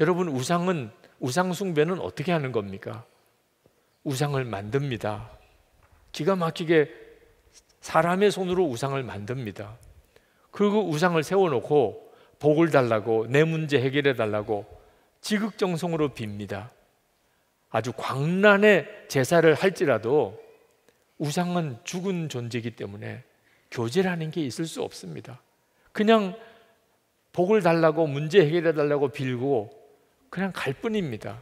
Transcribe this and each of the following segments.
여러분 우상은 우상 숭배는 어떻게 하는 겁니까? 우상을 만듭니다. 기가 막히게 사람의 손으로 우상을 만듭니다. 그리고 우상을 세워놓고 복을 달라고 내 문제 해결해 달라고 지극정성으로 빕니다. 아주 광란의 제사를 할지라도 우상은 죽은 존재이기 때문에 교제라는 게 있을 수 없습니다. 그냥 복을 달라고 문제 해결해 달라고 빌고 그냥 갈 뿐입니다.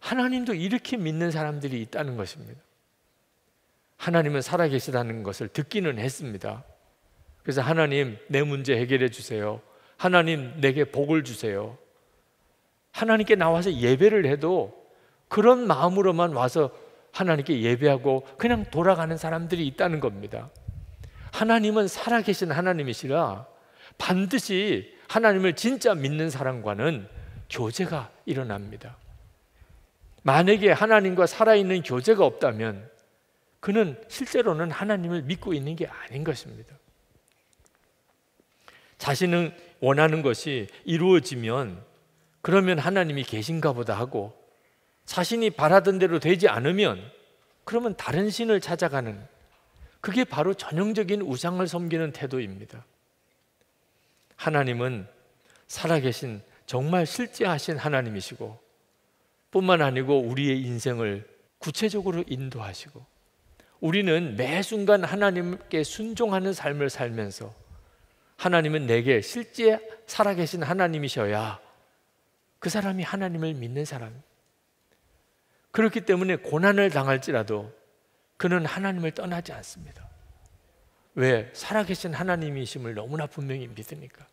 하나님도 이렇게 믿는 사람들이 있다는 것입니다. 하나님은 살아계시다는 것을 듣기는 했습니다. 그래서 하나님 내 문제 해결해 주세요. 하나님 내게 복을 주세요. 하나님께 나와서 예배를 해도 그런 마음으로만 와서 하나님께 예배하고 그냥 돌아가는 사람들이 있다는 겁니다. 하나님은 살아계신 하나님이시라 반드시 하나님을 진짜 믿는 사람과는 교제가 일어납니다. 만약에 하나님과 살아있는 교제가 없다면 그는 실제로는 하나님을 믿고 있는 게 아닌 것입니다. 자신은 원하는 것이 이루어지면 그러면 하나님이 계신가 보다 하고 자신이 바라던 대로 되지 않으면 그러면 다른 신을 찾아가는 그게 바로 전형적인 우상을 섬기는 태도입니다. 하나님은 살아계신 정말 실제하신 하나님이시고 뿐만 아니고 우리의 인생을 구체적으로 인도하시고 우리는 매 순간 하나님께 순종하는 삶을 살면서 하나님은 내게 실제 살아계신 하나님이셔야 그 사람이 하나님을 믿는 사람. 그렇기 때문에 고난을 당할지라도 그는 하나님을 떠나지 않습니다. 왜? 살아계신 하나님이심을 너무나 분명히 믿으니까.